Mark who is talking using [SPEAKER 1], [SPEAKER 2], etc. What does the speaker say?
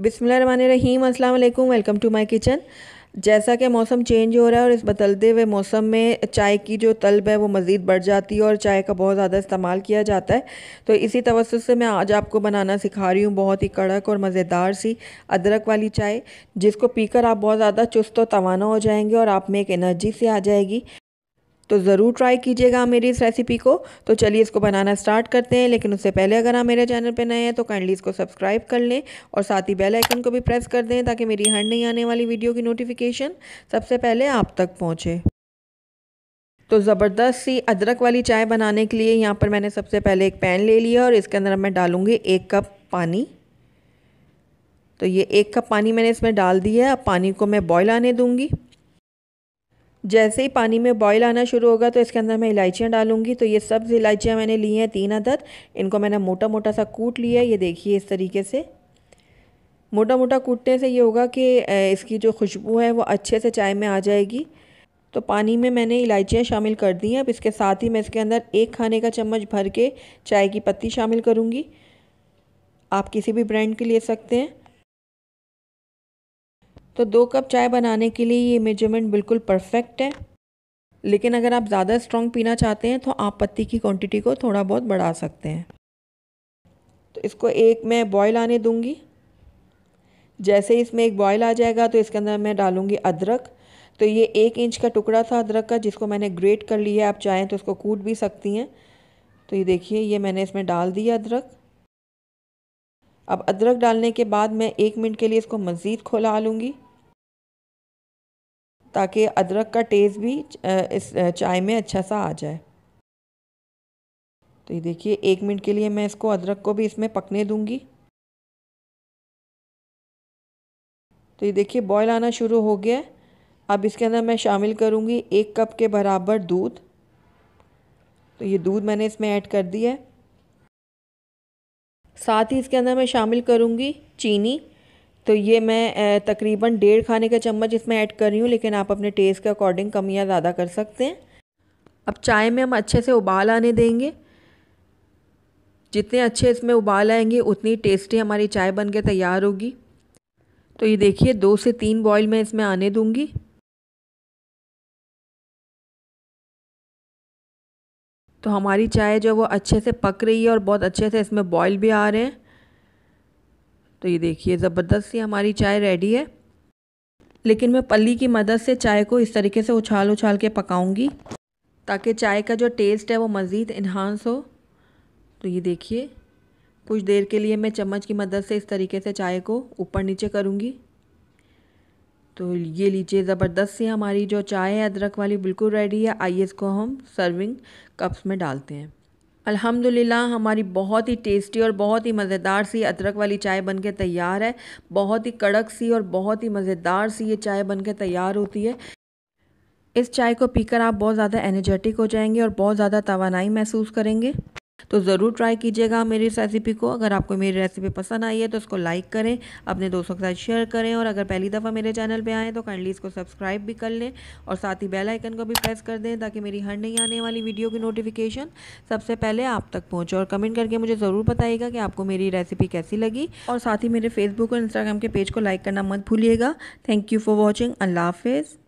[SPEAKER 1] बिसमीम अस्सलाम वालेकुम वेलकम टू माय किचन जैसा कि मौसम चेंज हो रहा है और इस बदलते हुए मौसम में चाय की जो तलब है वो मज़ीद बढ़ जाती है और चाय का बहुत ज़्यादा इस्तेमाल किया जाता है तो इसी तवसत से मैं आज आपको बनाना सिखा रही हूँ बहुत ही कड़क और मज़ेदार सी अदरक वाली चाय जिसको पीकर आप बहुत ज़्यादा चुस्त और तवाना हो जाएंगे और आप में एक एनर्जी सी आ जाएगी तो ज़रूर ट्राई कीजिएगा मेरी इस रेसिपी को तो चलिए इसको बनाना स्टार्ट करते हैं लेकिन उससे पहले अगर आप मेरे चैनल पर नए हैं तो काइंडली इसको सब्सक्राइब कर लें और साथ ही बेल आइकन को भी प्रेस कर दें ताकि मेरी हर नहीं आने वाली वीडियो की नोटिफिकेशन सबसे पहले आप तक पहुँचे तो ज़बरदस्त सी अदरक वाली चाय बनाने के लिए यहाँ पर मैंने सबसे पहले एक पैन ले लिया और इसके अंदर मैं डालूँगी एक कप पानी तो ये एक कप पानी मैंने इसमें डाल दिया है अब पानी को मैं बॉयल आने दूँगी जैसे ही पानी में बॉयल आना शुरू होगा तो इसके अंदर मैं इलायचियाँ डालूंगी तो ये सब इलायचियाँ मैंने ली हैं तीन अदद इनको मैंने मोटा मोटा सा कूट लिया ये देखिए इस तरीके से मोटा मोटा कूटने से ये होगा कि इसकी जो खुशबू है वो अच्छे से चाय में आ जाएगी तो पानी में मैंने इलायचियाँ शामिल कर दी हैं अब इसके साथ ही मैं इसके अंदर एक खाने का चम्मच भर के चाय की पत्ती शामिल करूँगी आप किसी भी ब्रांड की ले सकते हैं तो दो कप चाय बनाने के लिए ये मेजरमेंट बिल्कुल परफेक्ट है लेकिन अगर आप ज़्यादा स्ट्रॉन्ग पीना चाहते हैं तो आप पत्ती की क्वांटिटी को थोड़ा बहुत बढ़ा सकते हैं तो इसको एक मैं बॉयल आने दूंगी जैसे ही इसमें एक बॉयल आ जाएगा तो इसके अंदर मैं डालूँगी अदरक तो ये एक इंच का टुकड़ा था अदरक का जिसको मैंने ग्रेट कर लिया है आप चाहें तो इसको कूट भी सकती हैं तो ये देखिए ये मैंने इसमें डाल दिया अदरक अब अदरक डालने के बाद मैं एक मिनट के लिए इसको मज़ीद खोला लूँगी ताकि अदरक का टेस्ट भी इस चाय में अच्छा सा आ जाए तो ये देखिए एक मिनट के लिए मैं इसको अदरक को भी इसमें पकने दूँगी तो ये देखिए बॉयल आना शुरू हो गया है अब इसके अंदर मैं शामिल करूँगी एक कप के बराबर दूध तो ये दूध मैंने इसमें ऐड कर दिया है साथ ही इसके अंदर मैं शामिल करूँगी चीनी तो ये मैं तकरीबन डेढ़ खाने का चम्मच इसमें ऐड कर रही हूँ लेकिन आप अपने टेस्ट के अकॉर्डिंग कम या ज़्यादा कर सकते हैं अब चाय में हम अच्छे से उबाल आने देंगे जितने अच्छे इसमें उबाल आएंगे उतनी टेस्टी हमारी चाय बन के तैयार होगी तो ये देखिए दो से तीन बॉईल मैं इसमें आने दूँगी तो हमारी चाय जो वो अच्छे से पक रही है और बहुत अच्छे से इसमें बॉयल भी आ रहे हैं तो ये देखिए ज़बरदस्त सी हमारी चाय रेडी है लेकिन मैं पल्ली की मदद से चाय को इस तरीके से उछाल उछाल के पकाऊंगी ताकि चाय का जो टेस्ट है वो मज़ीद इन्हांस हो तो ये देखिए कुछ देर के लिए मैं चम्मच की मदद से इस तरीके से चाय को ऊपर नीचे करूँगी तो ये लीजिए ज़बरदस्त से हमारी जो चाय है अदरक वाली बिल्कुल रेडी है आइए इसको हम सर्विंग कप्स में डालते हैं अल्हम्दुलिल्लाह हमारी बहुत ही टेस्टी और बहुत ही मज़ेदार सी अदरक वाली चाय बनके तैयार है बहुत ही कड़क सी और बहुत ही मज़ेदार सी ये चाय बनके तैयार होती है इस चाय को पीकर आप बहुत ज़्यादा एनर्जेटिक हो जाएंगे और बहुत ज़्यादा तोानाई महसूस करेंगे तो ज़रूर ट्राई कीजिएगा मेरी इस रेसिपी को अगर आपको मेरी रेसिपी पसंद आई है तो उसको लाइक करें अपने दोस्तों के साथ शेयर करें और अगर पहली दफ़ा मेरे चैनल पे आएँ तो काइंडली इसको सब्सक्राइब भी कर लें और साथ ही बेल आइकन को भी प्रेस कर दें ताकि मेरी हर नई आने वाली वीडियो की नोटिफिकेशन सबसे पहले आप तक पहुँचे और कमेंट करके मुझे ज़रूर बताइएगा कि आपको मेरी रेसिपी कैसी लगी और साथ ही मेरे फेसबुक और इंस्टाग्राम के पेज को लाइक करना मत भूलिएगा थैंक यू फॉर वॉचिंग अल्लाह हाफिज़